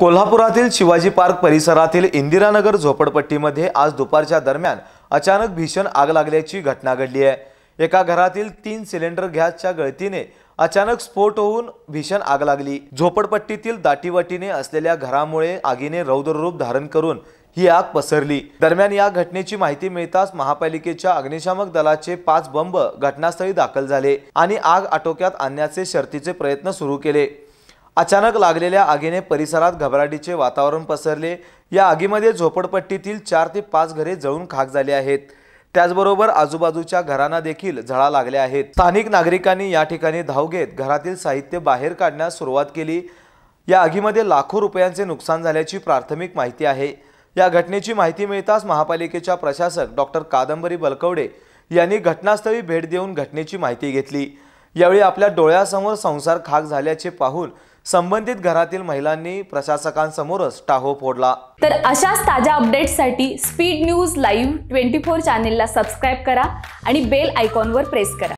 कोल्हापुरातील शिवाजी पार्क परिसरातील इंदिरानगर झोपडपट्टीमध्ये आज दुपारच्या दरम्यान अचानक भीषण आग लागल्याची घटना घडली आहे एका घरातील तीन सिलेंडर गॅसच्या गळतीने अचानक स्फोट होऊन भीषण आग लागली झोपडपट्टीतील दाटीवाटीने असलेल्या घरामुळे आगीने रौद्र रूप धारण करून ही आग पसरली दरम्यान या घटनेची माहिती मिळताच महापालिकेच्या अग्निशामक दलाचे पाच बंब घटनास्थळी दाखल झाले आणि आग आटोक्यात आणण्याचे शर्तीचे प्रयत्न सुरू केले अचानक लागलेल्या आगीने परिसरात घबराटीचे वातावरण पसरले या आगीमध्ये झोपडपट्टीतील चार ते पाच घरे जळून खाक झाली आहेत त्याचबरोबर आजूबाजूच्या घरांना देखील झळा लागल्या आहेत स्थानिक नागरिकांनी या ठिकाणी धाव घेत घरातील साहित्य बाहेर काढण्यास सुरुवात केली या आगीमध्ये लाखो रुपयांचे नुकसान झाल्याची प्राथमिक माहिती आहे या घटनेची माहिती मिळताच महापालिकेच्या प्रशासक डॉक्टर कादंबरी बलकवडे यांनी घटनास्थळी भेट देऊन घटनेची माहिती घेतली यावेळी आपल्या डोळ्यासमोर संसार खाक झाल्याचे पाहून संबंधित घरातील महिलांनी प्रशासकांसमोरच टाहो फोडला तर अशाच ताज्या अपडेटसाठी speed news live twenty four चॅनेलला सबस्क्राईब करा आणि बेल आयकॉनवर प्रेस करा